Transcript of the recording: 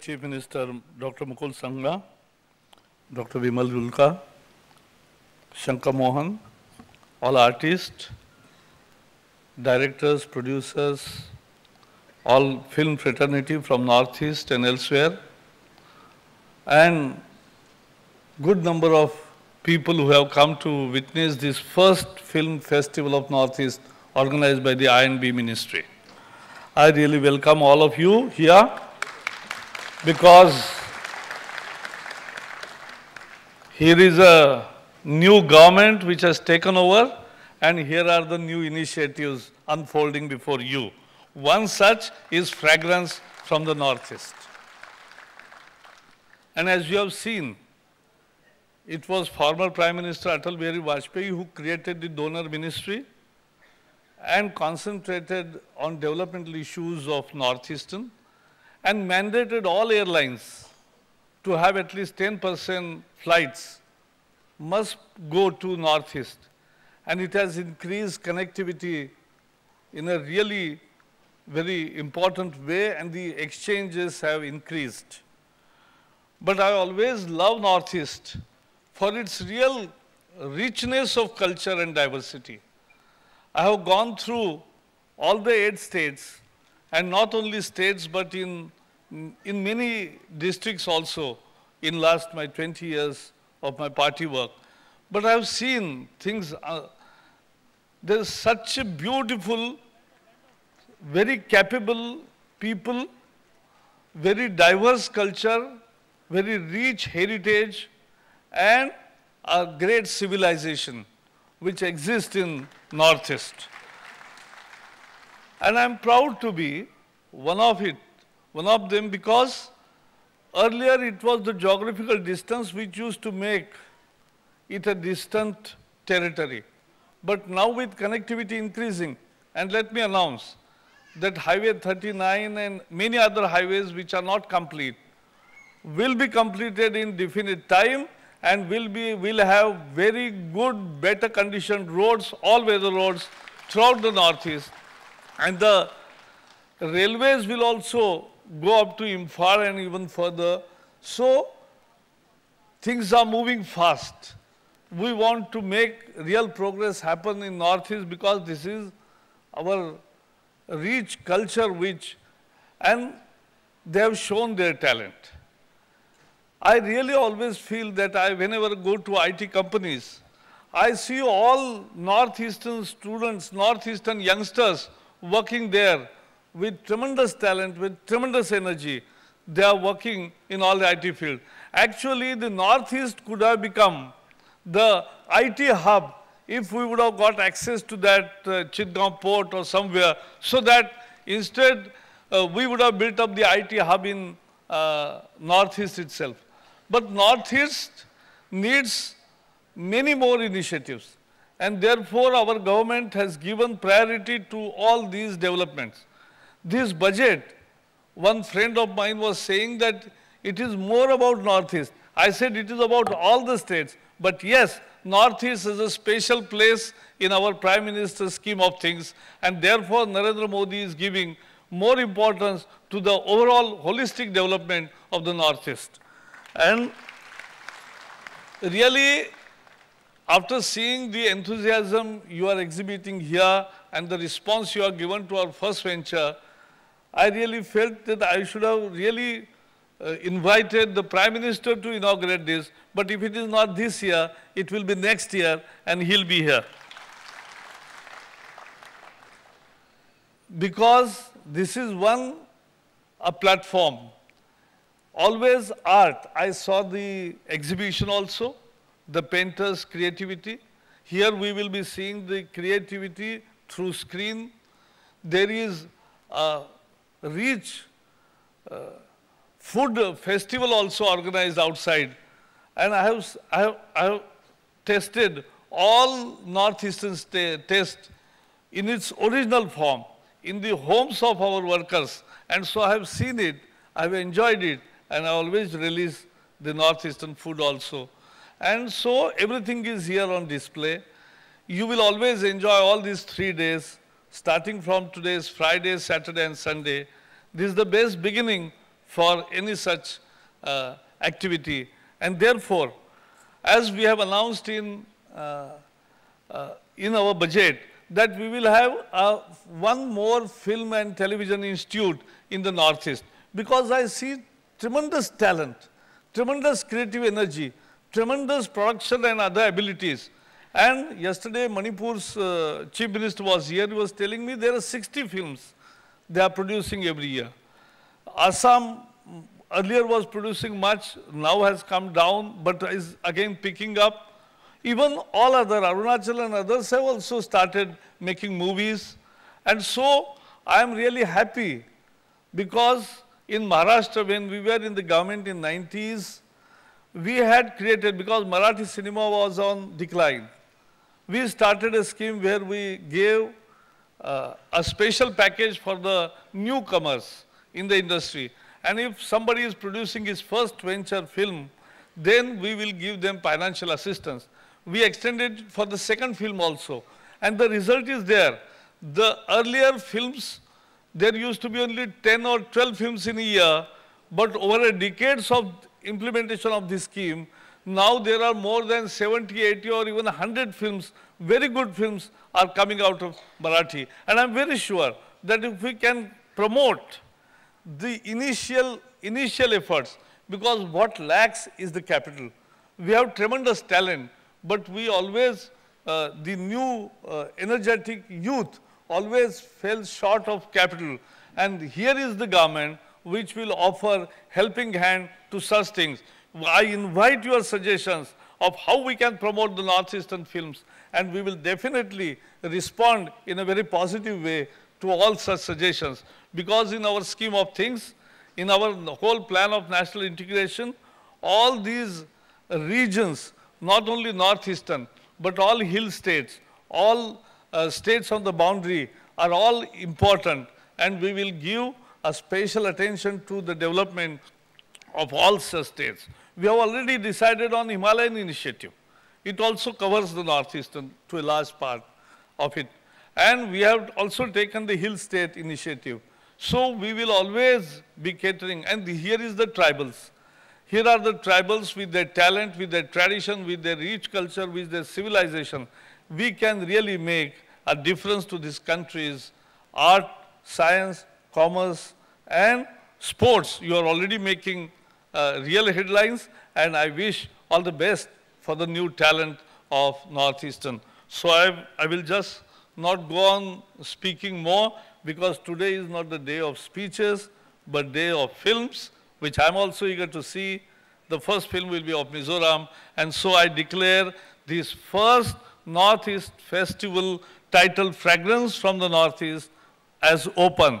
Chief Minister Dr. Mukul Sangha, Dr. Vimal Dulka, Shankar Mohan, all artists, directors, producers, all film fraternity from Northeast and elsewhere, and good number of people who have come to witness this first film festival of Northeast organized by the INB ministry. I really welcome all of you here because here is a new government which has taken over and here are the new initiatives unfolding before you. One such is fragrance from the Northeast. And as you have seen, it was former Prime Minister Atal Bihari Vajpayee who created the donor ministry and concentrated on developmental issues of Northeastern and mandated all airlines to have at least 10% flights must go to Northeast. And it has increased connectivity in a really very important way and the exchanges have increased. But I always love Northeast for its real richness of culture and diversity. I have gone through all the eight states and not only states but in, in many districts also in last my 20 years of my party work. But I've seen things, uh, there's such a beautiful, very capable people, very diverse culture, very rich heritage, and a great civilization which exists in Northeast. And I'm proud to be one of it, one of them because earlier it was the geographical distance which used to make it a distant territory. But now with connectivity increasing, and let me announce that Highway 39 and many other highways which are not complete will be completed in definite time and will be will have very good, better conditioned roads, all weather roads throughout the Northeast. And the railways will also go up to Imphal and even further. So things are moving fast. We want to make real progress happen in Northeast because this is our rich culture which, and they have shown their talent. I really always feel that I, whenever I go to IT companies, I see all Northeastern students, Northeastern youngsters working there with tremendous talent, with tremendous energy. They are working in all the IT field. Actually, the Northeast could have become the IT hub if we would have got access to that uh, Chittagong port or somewhere, so that instead uh, we would have built up the IT hub in uh, Northeast itself. But Northeast needs many more initiatives and therefore our government has given priority to all these developments. This budget, one friend of mine was saying that it is more about Northeast. I said it is about all the states, but yes, Northeast is a special place in our Prime Minister's scheme of things and therefore Narendra Modi is giving more importance to the overall holistic development of the Northeast. And really, after seeing the enthusiasm you are exhibiting here and the response you are given to our first venture, I really felt that I should have really uh, invited the Prime Minister to inaugurate this. But if it is not this year, it will be next year and he'll be here. Because this is one a platform. Always art. I saw the exhibition also the painter's creativity. Here we will be seeing the creativity through screen. There is a rich uh, food festival also organized outside. And I have, I have, I have tested all northeastern test in its original form in the homes of our workers. And so I have seen it, I have enjoyed it, and I always release the northeastern food also. And so everything is here on display. You will always enjoy all these three days, starting from today's Friday, Saturday, and Sunday. This is the best beginning for any such uh, activity. And therefore, as we have announced in, uh, uh, in our budget, that we will have uh, one more film and television institute in the Northeast because I see tremendous talent, tremendous creative energy, tremendous production and other abilities. And yesterday, Manipur's uh, chief minister was here. He was telling me there are 60 films they are producing every year. Assam mm, earlier was producing much, now has come down, but is again picking up. Even all other, Arunachal and others have also started making movies. And so I am really happy because in Maharashtra, when we were in the government in 90s, we had created, because Marathi cinema was on decline, we started a scheme where we gave uh, a special package for the newcomers in the industry. And if somebody is producing his first venture film, then we will give them financial assistance. We extended for the second film also. And the result is there. The earlier films, there used to be only 10 or 12 films in a year, but over a decades of implementation of this scheme, now there are more than 70, 80 or even 100 films, very good films are coming out of Marathi. And I'm very sure that if we can promote the initial, initial efforts, because what lacks is the capital. We have tremendous talent, but we always, uh, the new uh, energetic youth always fell short of capital. And here is the government which will offer helping hand to such things. I invite your suggestions of how we can promote the Northeastern films and we will definitely respond in a very positive way to all such suggestions because in our scheme of things, in our whole plan of national integration, all these regions, not only northeastern, but all hill states, all uh, states on the boundary are all important and we will give a special attention to the development of all such states. We have already decided on Himalayan initiative. It also covers the northeastern to a large part of it. And we have also taken the hill state initiative. So we will always be catering. And here is the tribals. Here are the tribals with their talent, with their tradition, with their rich culture, with their civilization. We can really make a difference to these countries, art, science, commerce, and sports. You are already making uh, real headlines, and I wish all the best for the new talent of Northeastern. So I, I will just not go on speaking more because today is not the day of speeches, but day of films, which I'm also eager to see. The first film will be of Mizoram, and so I declare this first Northeast Festival titled Fragrance from the Northeast as open.